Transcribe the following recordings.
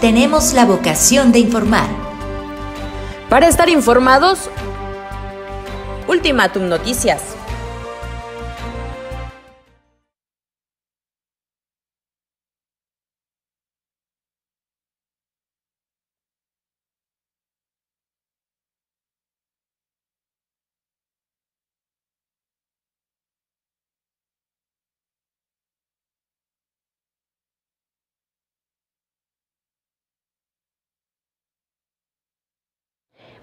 tenemos la vocación de informar. Para estar informados, Ultimatum Noticias.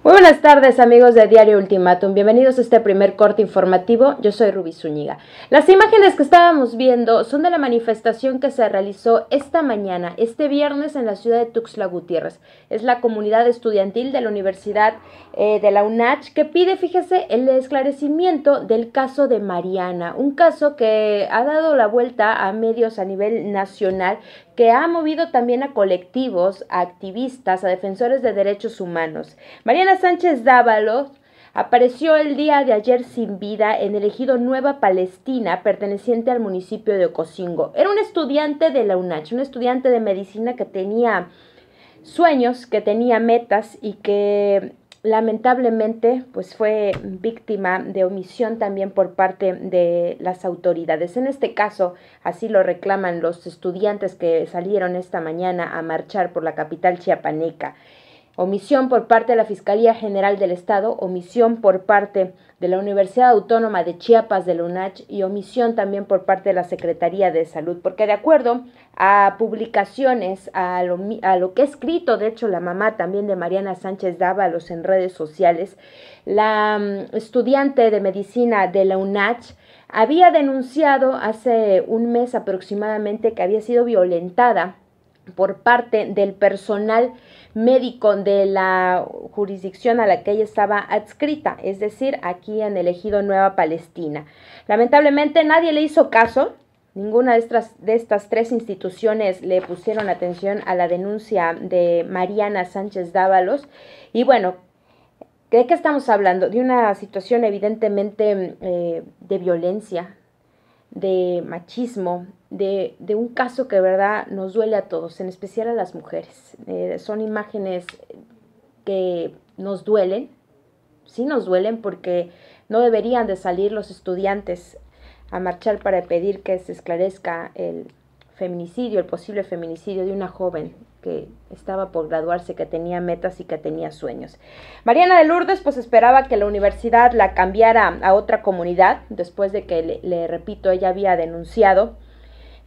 Muy buenas tardes amigos de Diario Ultimatum, bienvenidos a este primer corte informativo, yo soy Ruby Zúñiga. Las imágenes que estábamos viendo son de la manifestación que se realizó esta mañana, este viernes en la ciudad de Tuxtla Gutiérrez. Es la comunidad estudiantil de la Universidad eh, de la UNACH que pide, fíjese, el esclarecimiento del caso de Mariana, un caso que ha dado la vuelta a medios a nivel nacional que ha movido también a colectivos, a activistas, a defensores de derechos humanos. Mariana Sánchez Dávalos apareció el día de ayer sin vida en el ejido Nueva Palestina, perteneciente al municipio de Ocosingo. Era un estudiante de la UNACH, un estudiante de medicina que tenía sueños, que tenía metas y que lamentablemente pues fue víctima de omisión también por parte de las autoridades. En este caso, así lo reclaman los estudiantes que salieron esta mañana a marchar por la capital chiapaneca omisión por parte de la Fiscalía General del Estado, omisión por parte de la Universidad Autónoma de Chiapas de la UNACH y omisión también por parte de la Secretaría de Salud, porque de acuerdo a publicaciones, a lo, que ha escrito, de hecho, la mamá también de Mariana Sánchez Dávalos en redes sociales, la mm, estudiante de medicina de la UNACH había denunciado hace un mes aproximadamente que había sido violentada por parte del personal médico de la jurisdicción a la que ella estaba adscrita, es decir, aquí en el ejido Nueva Palestina. Lamentablemente nadie le hizo caso, ninguna de estas, de estas tres instituciones le pusieron atención a la denuncia de Mariana Sánchez Dávalos y bueno, ¿De qué estamos hablando? De una situación evidentemente eh, de violencia, de machismo, de, un caso que, verdad, nos duele a todos, en especial a las mujeres. Eh, son imágenes que nos duelen, sí nos duelen porque no deberían de salir los estudiantes a marchar para pedir que se esclarezca el feminicidio, el posible feminicidio de una joven que estaba por graduarse, que tenía metas y que tenía sueños. Mariana de Lourdes pues esperaba que la universidad la cambiara a otra comunidad, después de que, le, repito, ella había denunciado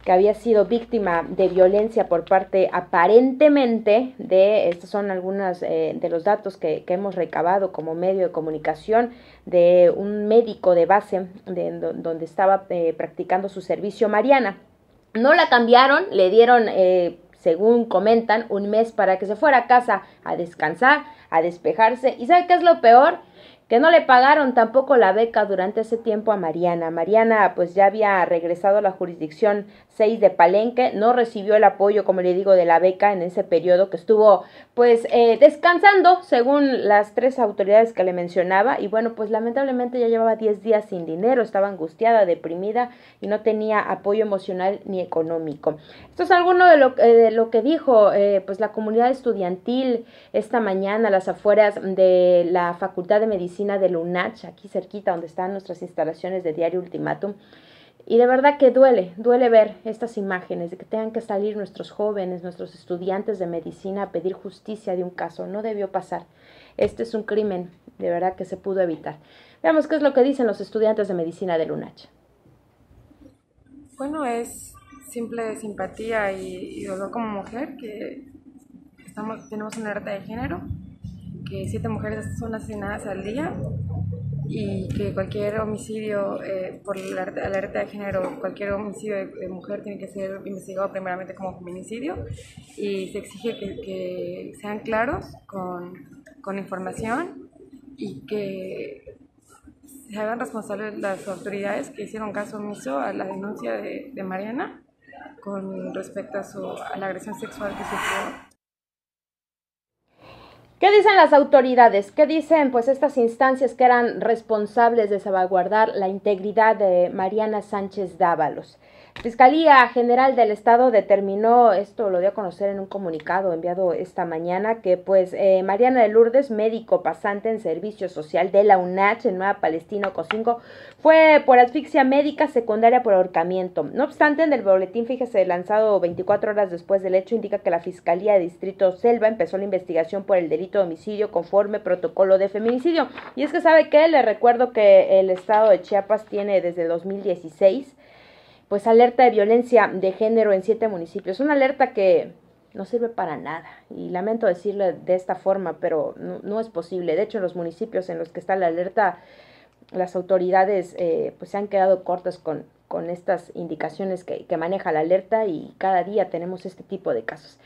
que había sido víctima de violencia por parte aparentemente de, estos son algunos eh, de los datos que, hemos recabado como medio de comunicación, de un médico de base donde estaba eh, practicando su servicio Mariana. No la cambiaron, le dieron eh, según comentan, un mes para que se fuera a casa a descansar, a despejarse. ¿Y sabe qué es lo peor? que no le pagaron tampoco la beca durante ese tiempo a Mariana. Mariana pues ya había regresado a la jurisdicción 6 de Palenque, no recibió el apoyo, como le digo, de la beca en ese periodo que estuvo pues eh, descansando según las tres autoridades que le mencionaba y bueno pues lamentablemente ya llevaba 10 días sin dinero, estaba angustiada, deprimida y no tenía apoyo emocional ni económico. Esto es alguno de lo, eh, lo que dijo eh, pues la comunidad estudiantil esta mañana las afueras de la Facultad de Medicina de Lunach, aquí cerquita donde están nuestras instalaciones de Diario Ultimátum. Y de verdad que duele, duele ver estas imágenes de que tengan que salir nuestros jóvenes, nuestros estudiantes de medicina a pedir justicia de un caso. No debió pasar. Este es un crimen, de verdad que se pudo evitar. Veamos qué es lo que dicen los estudiantes de medicina de Lunach. Bueno, es simple simpatía y, y como mujer que estamos, tenemos una arte de género que siete mujeres son asesinadas al día y que cualquier homicidio eh, por la alerta de género, cualquier homicidio de, mujer tiene que ser investigado primeramente como feminicidio y se exige que, sean claros con, con, información y que se hagan responsables las autoridades que hicieron caso omiso a la denuncia de, de Mariana con respecto a, su, a la agresión sexual que sufrió ¿Qué dicen las autoridades? ¿Qué dicen pues estas instancias que eran responsables de salvaguardar la integridad de Mariana Sánchez Dávalos? Fiscalía General del Estado determinó, esto lo dio a conocer en un comunicado enviado esta mañana, que pues eh, Mariana de Lourdes, médico pasante en servicio social de la UNACH en Nueva Palestina, Ocosingo, fue por asfixia médica secundaria por ahorcamiento. No obstante, en el boletín, fíjese, lanzado 24 horas después del hecho, indica que la Fiscalía de Distrito Selva empezó la investigación por el delito homicidio conforme protocolo de feminicidio. Y es que sabe que le recuerdo que el estado de Chiapas tiene desde 2016 pues alerta de violencia de género en siete municipios. Una alerta que no sirve para nada. Y lamento decirle de esta forma, pero no, es posible. De hecho, en los municipios en los que está la alerta, las autoridades eh, pues se han quedado cortas con, con estas indicaciones que, que maneja la alerta y cada día tenemos este tipo de casos.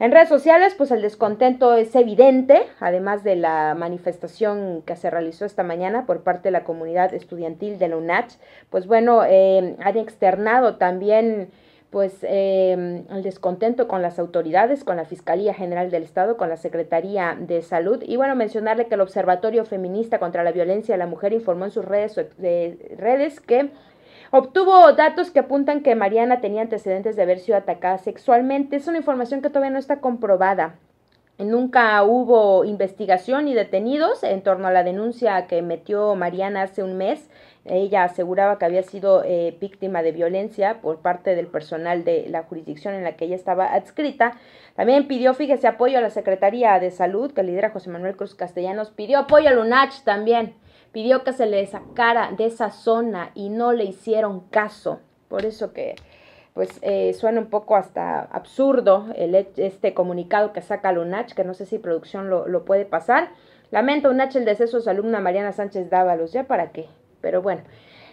En redes sociales, pues el descontento es evidente, además de la manifestación que se realizó esta mañana por parte de la comunidad estudiantil de la UNACH, pues bueno, eh, han externado también pues em, el descontento con las autoridades, con la Fiscalía General del Estado, con la Secretaría de Salud. Y bueno, mencionarle que el Observatorio Feminista contra la Violencia de la Mujer informó en sus redes, eh, redes que Obtuvo datos que apuntan que Mariana tenía antecedentes de haber sido atacada sexualmente. Es una información que todavía no está comprobada. Nunca hubo investigación ni detenidos en torno a la denuncia que metió Mariana hace un mes. Ella aseguraba que había sido eh, víctima de violencia por parte del personal de la jurisdicción en la que ella estaba adscrita. También pidió, fíjese, apoyo a la Secretaría de Salud que lidera José Manuel Cruz Castellanos. Pidió apoyo a Lunach también pidió que se le sacara de esa zona y no le hicieron caso. Por eso que pues eh, suena un poco hasta absurdo el, este comunicado que saca Lunach, que no sé si producción lo, puede pasar. Lamento, Lunach el deceso de su alumna Mariana Sánchez Dávalos, ya para qué, pero bueno.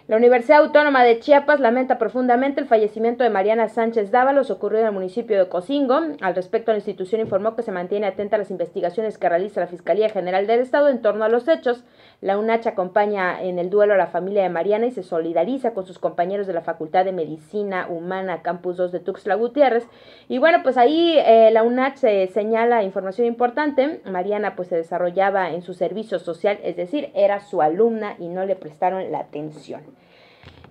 La Universidad Autónoma de Chiapas lamenta profundamente el fallecimiento de Mariana Sánchez Dávalos ocurrido en el municipio de Cocingo. Al respecto, la institución informó que se mantiene atenta a las investigaciones que realiza la Fiscalía General del Estado en torno a los hechos. La UNACH acompaña en el duelo a la familia de Mariana y se solidariza con sus compañeros de la Facultad de Medicina Humana Campus 2 de Tuxtla Gutiérrez. Y bueno, pues ahí eh, la UNACH eh, señala información importante. Mariana pues se desarrollaba en su servicio social, es decir, era su alumna y no le prestaron la atención.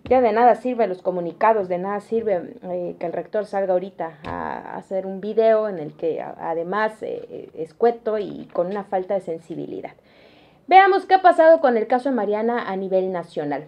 Ya de nada sirven los comunicados, de nada sirve eh, que el rector salga ahorita a, hacer un video en el que además es eh, eh, escueto y con una falta de sensibilidad. Veamos qué ha pasado con el caso de Mariana a nivel nacional.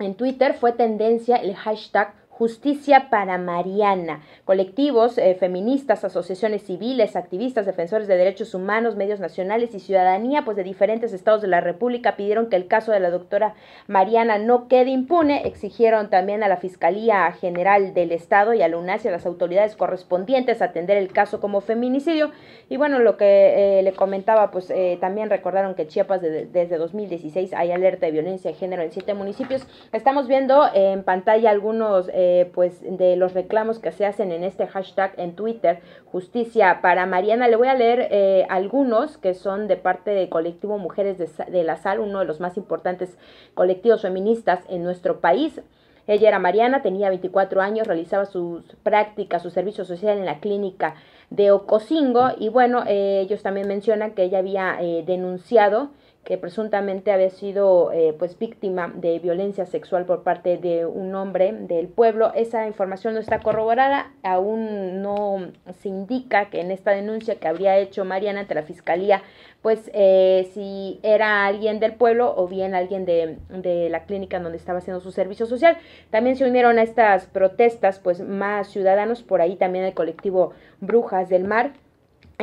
En Twitter fue tendencia el hashtag Justicia para Mariana. Colectivos eh, feministas, asociaciones civiles, activistas, defensores de derechos humanos, medios nacionales y ciudadanía, pues de diferentes estados de la República pidieron que el caso de la doctora Mariana no quede impune. Exigieron también a la Fiscalía General del Estado y a la UNAS y a las autoridades correspondientes atender el caso como feminicidio. Y bueno, lo que eh, le comentaba, pues eh, también recordaron que Chiapas desde 2016 hay alerta de violencia de género en siete municipios. Estamos viendo en pantalla algunos pues de los reclamos que se hacen en este hashtag en Twitter, Justicia para Mariana. Le voy a leer eh, algunos que son de parte del colectivo Mujeres de, la Sal, uno de los más importantes colectivos feministas en nuestro país. Ella era Mariana, tenía 24 años, realizaba sus prácticas, su servicio social en la clínica de Ocosingo y bueno, eh, ellos también mencionan que ella había eh, denunciado que presuntamente había sido eh, pues víctima de violencia sexual por parte de un hombre del pueblo. Esa información no está corroborada, aún no se indica que en esta denuncia que habría hecho Mariana ante la fiscalía, pues eh, si era alguien del pueblo o bien alguien de, de la clínica donde estaba haciendo su servicio social. También se unieron a estas protestas pues más ciudadanos, por ahí también el colectivo Brujas del Mar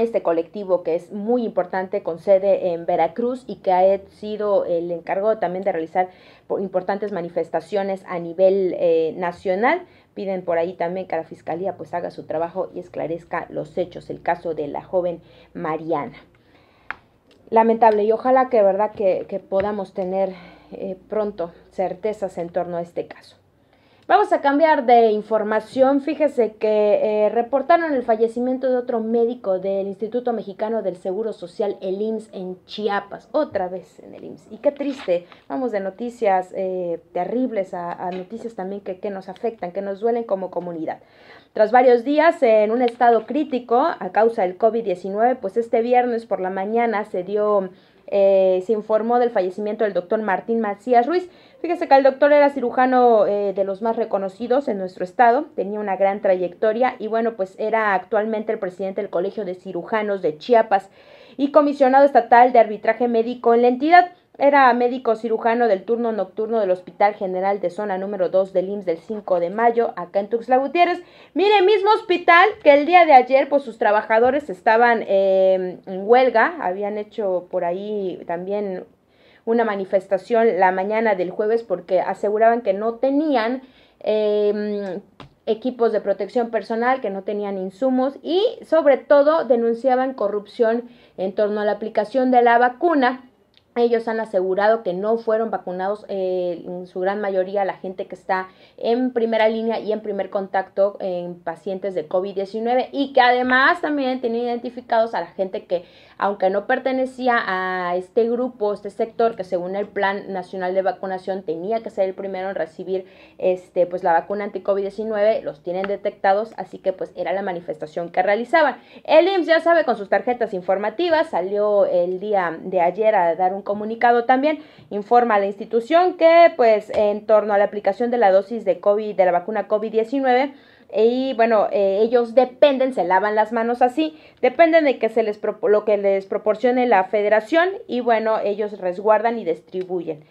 este colectivo que es muy importante con sede en Veracruz y que ha sido el encargado también de realizar importantes manifestaciones a nivel eh, nacional. Piden por ahí también que la Fiscalía pues haga su trabajo y esclarezca los hechos, el caso de la joven Mariana. Lamentable y ojalá que verdad que, podamos tener eh, pronto certezas en torno a este caso. Vamos a cambiar de información. Fíjese que eh, reportaron el fallecimiento de otro médico del Instituto Mexicano del Seguro Social, el IMSS, en Chiapas. Otra vez en el IMSS. Y qué triste. Vamos de noticias eh, terribles a, noticias también que, nos afectan, que nos duelen como comunidad. Tras varios días en un estado crítico a causa del COVID-19, pues este viernes por la mañana se dio eh, se informó del fallecimiento del doctor Martín Macías Ruiz, Fíjese que el doctor era cirujano eh, de los más reconocidos en nuestro estado, tenía una gran trayectoria y bueno, pues era actualmente el presidente del Colegio de Cirujanos de Chiapas y comisionado estatal de arbitraje médico en la entidad. Era médico cirujano del turno nocturno del Hospital General de Zona número 2 del IMSS del 5 de mayo, acá en Tuxtla Gutiérrez. Mire, mismo hospital que el día de ayer, pues sus trabajadores estaban eh, en huelga, habían hecho por ahí también una manifestación la mañana del jueves porque aseguraban que no tenían em, equipos de protección personal, que no tenían insumos y sobre todo denunciaban corrupción en torno a la aplicación de la vacuna. Ellos han asegurado que no fueron vacunados eh, en su gran mayoría la gente que está en primera línea y en primer contacto en pacientes de COVID-19 y que además también tienen identificados a la gente que aunque no pertenecía a este grupo, este sector que según el Plan Nacional de Vacunación tenía que ser el primero en recibir este, pues, la vacuna anti-COVID-19, los tienen detectados, así que pues era la manifestación que realizaban. El IMSS ya sabe con sus tarjetas informativas, salió el día de ayer a dar un comunicado también, informa a la institución que pues en torno a la aplicación de la dosis de COVID, de la vacuna COVID-19, y bueno, eh, ellos dependen, se lavan las manos así, dependen de que se les lo que les proporcione la federación y bueno, ellos resguardan y distribuyen.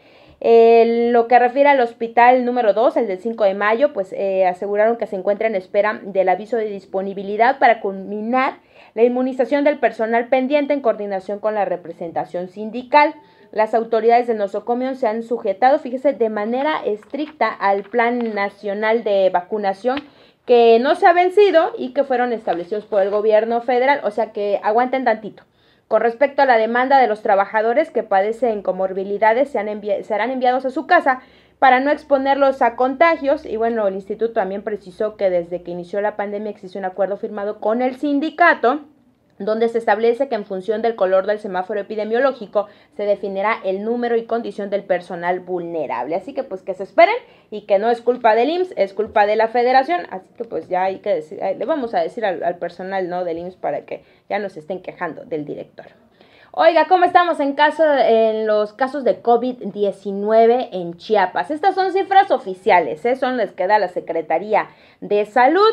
lo que refiere al hospital número 2, el del 5 de mayo, pues eh, aseguraron que se encuentra en espera del aviso de disponibilidad para culminar la inmunización del personal pendiente en coordinación con la representación sindical. Las autoridades del nosocomio se han sujetado, fíjese, de manera estricta al Plan Nacional de Vacunación que no se ha vencido y que fueron establecidos por el gobierno federal, o sea que aguanten tantito. Con respecto a la demanda de los trabajadores que padecen comorbilidades, se han serán enviados a su casa para no exponerlos a contagios. Y bueno, el instituto también precisó que desde que inició la pandemia existe un acuerdo firmado con el sindicato donde se establece que en función del color del semáforo epidemiológico se definirá el número y condición del personal vulnerable. Así que pues que se esperen y que no es culpa del IMSS, es culpa de la federación. Así que pues ya hay que decir, le vamos a decir al, personal no del IMSS para que ya nos estén quejando del director. Oiga, ¿cómo estamos en, caso, en los casos de COVID-19 en Chiapas? Estas son cifras oficiales, ¿eh? son las que da la Secretaría de Salud.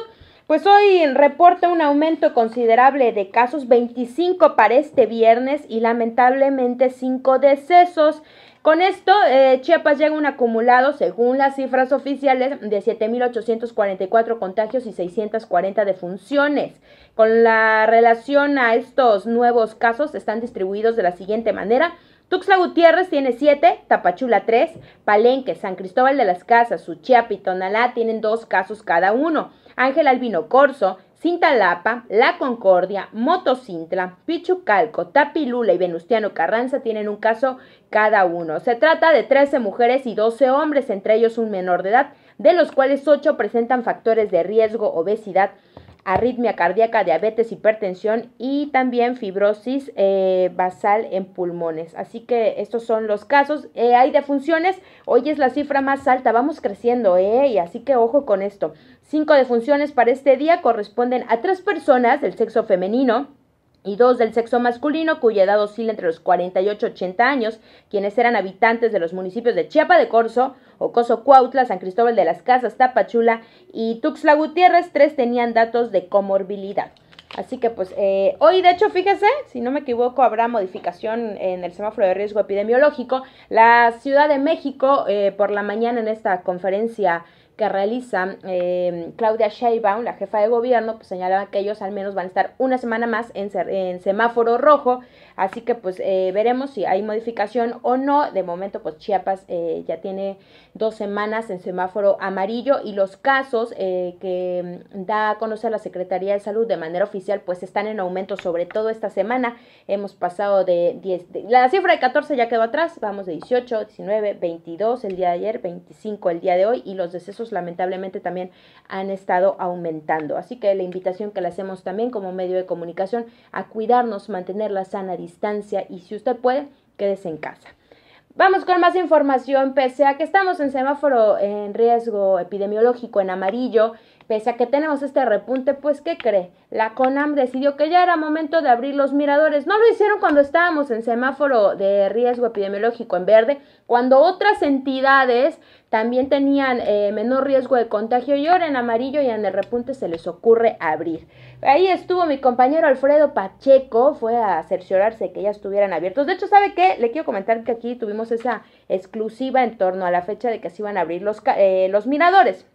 Pues hoy reporta un aumento considerable de casos, 25 para este viernes y lamentablemente 5 decesos. Con esto, eh, Chiapas llega un acumulado, según las cifras oficiales, de 7.844 contagios y 640 defunciones. Con la relación a estos nuevos casos, están distribuidos de la siguiente manera. Tuxla Gutiérrez tiene 7, Tapachula 3, Palenque, San Cristóbal de las Casas, Suchiapa y Tonalá tienen dos casos cada uno. Ángel Albino Corso, Cintalapa, La Concordia, Motocintla, Pichucalco, Tapilula y Venustiano Carranza tienen un caso cada uno. Se trata de 13 mujeres y 12 hombres, entre ellos un menor de edad, de los cuales 8 presentan factores de riesgo, obesidad arritmia cardíaca, diabetes, hipertensión y también fibrosis eh, basal en pulmones. Así que estos son los casos. Eh, hay defunciones, hoy es la cifra más alta, vamos creciendo, ¿eh? Y así que ojo con esto. Cinco defunciones para este día corresponden a tres personas del sexo femenino, y dos del sexo masculino cuya edad oscila entre los 48 y 80 años, quienes eran habitantes de los municipios de Chiapa de Corzo, Ocoso Cuautla, San Cristóbal de las Casas, Tapachula y Tuxtla Gutiérrez, tres tenían datos de comorbilidad. Así que pues eh, hoy de hecho fíjese, si no me equivoco habrá modificación en el semáforo de riesgo epidemiológico. La Ciudad de México eh, por la mañana en esta conferencia que realiza em, Claudia Sheinbaum, la jefa de gobierno, pues señalaba que ellos al menos van a estar una semana más en semáforo rojo Así que pues eh, veremos si hay modificación o no. De momento pues Chiapas eh, ya tiene dos semanas en semáforo amarillo y los casos eh, que mm, da a conocer la Secretaría de Salud de manera oficial pues están en aumento sobre todo esta semana. Hemos pasado de 10, la cifra de 14 ya quedó atrás, vamos de 18, 19, 22 el día de ayer, 25 el día de hoy y los decesos lamentablemente también han estado aumentando. Así que la invitación que le hacemos también como medio de comunicación a cuidarnos, mantener la sana distancia distancia y si usted puede, quédese en casa. Vamos con más información, pese a que estamos en semáforo en riesgo epidemiológico en amarillo Pese a que tenemos este repunte, pues ¿qué cree? La CONAM decidió que ya era momento de abrir los miradores. No lo hicieron cuando estábamos en semáforo de riesgo epidemiológico en verde, cuando otras entidades también tenían eh, menor riesgo de contagio y ahora en amarillo y en el repunte se les ocurre abrir. Ahí estuvo mi compañero Alfredo Pacheco, fue a cerciorarse que ya estuvieran abiertos. De hecho, ¿sabe qué? Le quiero comentar que aquí tuvimos esa exclusiva en torno a la fecha de que se iban a abrir los eh, miradores.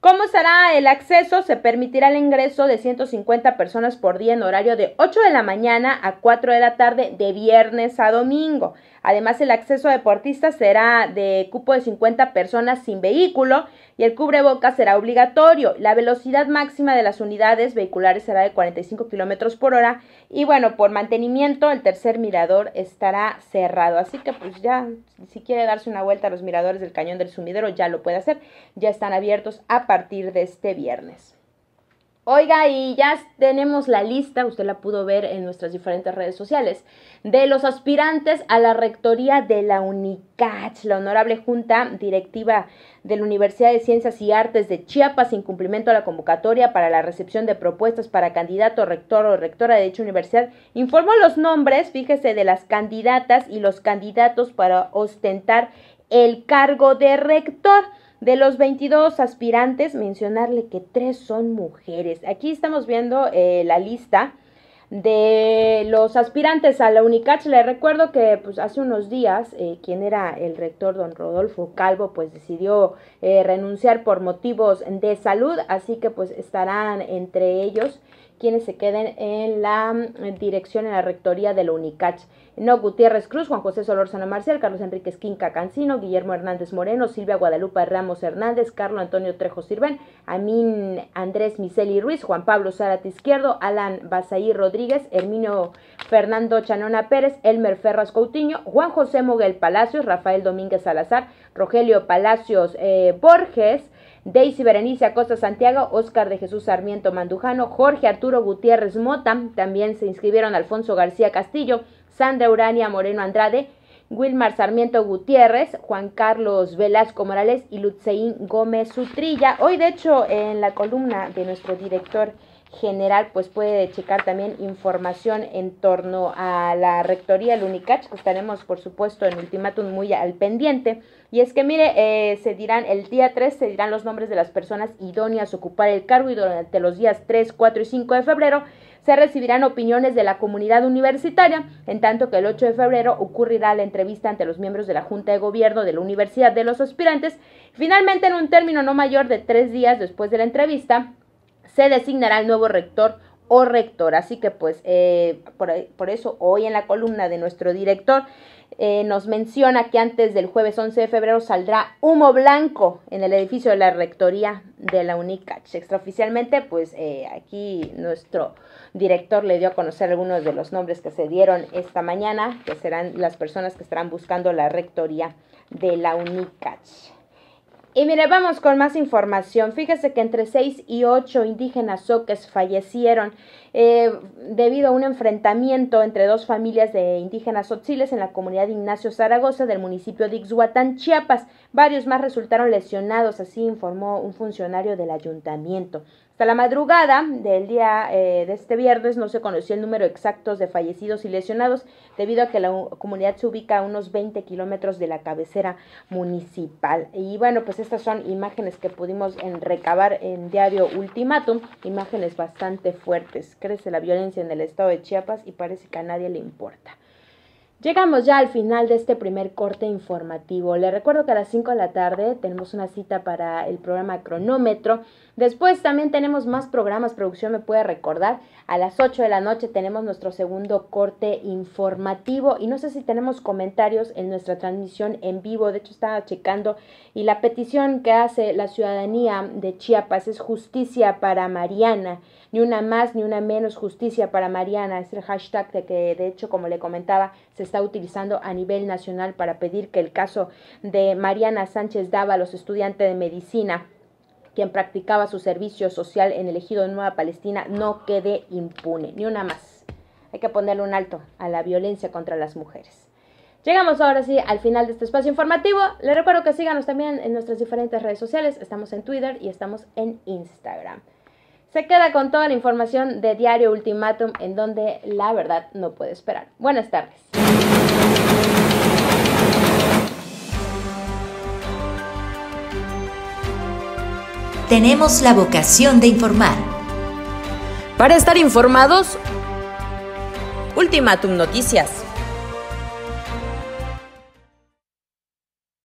¿Cómo será el acceso? Se permitirá el ingreso de 150 personas por día en horario de 8 de la mañana a 4 de la tarde de viernes a domingo. Además, el acceso a deportistas será de cupo de 50 personas sin vehículo y el cubrebocas será obligatorio. La velocidad máxima de las unidades vehiculares será de 45 kilómetros por hora. Y bueno, por mantenimiento, el tercer mirador estará cerrado. Así que, pues ya, si quiere darse una vuelta a los miradores del Cañón del Sumidero, ya lo puede hacer. Ya están abiertos a partir de este viernes. Oiga, y ya tenemos la lista, usted la pudo ver en nuestras diferentes redes sociales, de los aspirantes a la rectoría de la UNICACH, la Honorable Junta Directiva de la Universidad de Ciencias y Artes de Chiapas, sin cumplimiento a la convocatoria para la recepción de propuestas para candidato, rector o rectora de dicha universidad, informó los nombres, fíjese, de las candidatas y los candidatos para ostentar el cargo de rector. De los 22 aspirantes, mencionarle que tres son mujeres. Aquí estamos viendo eh, la lista de los aspirantes a la UNICACH. Le recuerdo que pues, hace unos días eh, quien era el rector, don Rodolfo Calvo, pues decidió eh, renunciar por motivos de salud, así que pues estarán entre ellos quienes se queden en la mm, dirección, en la rectoría de la UNICACH. No Gutiérrez Cruz, Juan José Solórzano Marcial, Carlos Enríquez Quinca Cancino, Guillermo Hernández Moreno, Silvia Guadalupe Ramos Hernández, Carlos Antonio Trejo Sirven, Amin Andrés Miseli Ruiz, Juan Pablo Zárate Izquierdo, Alan Basay Rodríguez, Hermino Fernando Chanona Pérez, Elmer Ferras Coutinho, Juan José Moguel Palacios, Rafael Domínguez Salazar, Rogelio Palacios eh, Borges, Daisy Berenice Acosta Santiago, Oscar de Jesús Sarmiento Mandujano, Jorge Arturo Gutiérrez Mota, también se inscribieron Alfonso García Castillo, Sandra Urania Moreno Andrade, Wilmar Sarmiento Gutiérrez, Juan Carlos Velasco Morales y Lutzeín Gómez Sutrilla. Hoy, de hecho, en la columna de nuestro director general, pues puede checar también información en torno a la rectoría, el UNICACH, que estaremos, por supuesto, en ultimátum muy al pendiente. Y es que, mire, eh, se dirán el día 3, se dirán los nombres de las personas idóneas a ocupar el cargo y durante los días 3, 4 y 5 de febrero se recibirán opiniones de la comunidad universitaria, en tanto que el 8 de febrero ocurrirá la entrevista ante los miembros de la Junta de Gobierno de la Universidad de los Aspirantes. Finalmente, en un término no mayor de tres días después de la entrevista, se designará el nuevo rector o rector. Así que pues eh, por, eso hoy en la columna de nuestro director eh, nos menciona que antes del jueves 11 de febrero saldrá humo blanco en el edificio de la rectoría de la UNICACH. Extraoficialmente pues eh, aquí nuestro director le dio a conocer algunos de los nombres que se dieron esta mañana, que serán las personas que estarán buscando la rectoría de la UNICACH. Y mire, vamos con más información. Fíjese que entre seis y 8 indígenas soques fallecieron eh, debido a un enfrentamiento entre dos familias de indígenas Otziles en la comunidad de Ignacio Zaragoza del municipio de Ixhuatán, Chiapas. Varios más resultaron lesionados, así informó un funcionario del ayuntamiento. Hasta la madrugada del día eh, de este viernes no se conoció el número exacto de fallecidos y lesionados debido a que la comunidad se ubica a unos 20 kilómetros de la cabecera municipal. Y bueno, pues estas son imágenes que pudimos en recabar en diario Ultimátum, imágenes bastante fuertes. Crece la violencia en el estado de Chiapas y parece que a nadie le importa. Llegamos ya al final de este primer corte informativo. Le recuerdo que a las 5 de la tarde tenemos una cita para el programa Cronómetro. Después también tenemos más programas, producción me puede recordar. A las 8 de la noche tenemos nuestro segundo corte informativo y no sé si tenemos comentarios en nuestra transmisión en vivo. De hecho estaba checando y la petición que hace la ciudadanía de Chiapas es justicia para Mariana ni una más ni una menos justicia para Mariana, es el hashtag de que de hecho, como le comentaba, se está utilizando a nivel nacional para pedir que el caso de Mariana Sánchez los estudiante de medicina, quien practicaba su servicio social en el ejido de Nueva Palestina, no quede impune, ni una más. Hay que ponerle un alto a la violencia contra las mujeres. Llegamos ahora sí al final de este espacio informativo. Les recuerdo que síganos también en nuestras diferentes redes sociales. Estamos en Twitter y estamos en Instagram se queda con toda la información de Diario Ultimátum en donde la verdad no puede esperar. Buenas tardes. Tenemos la vocación de informar. Para estar informados, Ultimátum Noticias.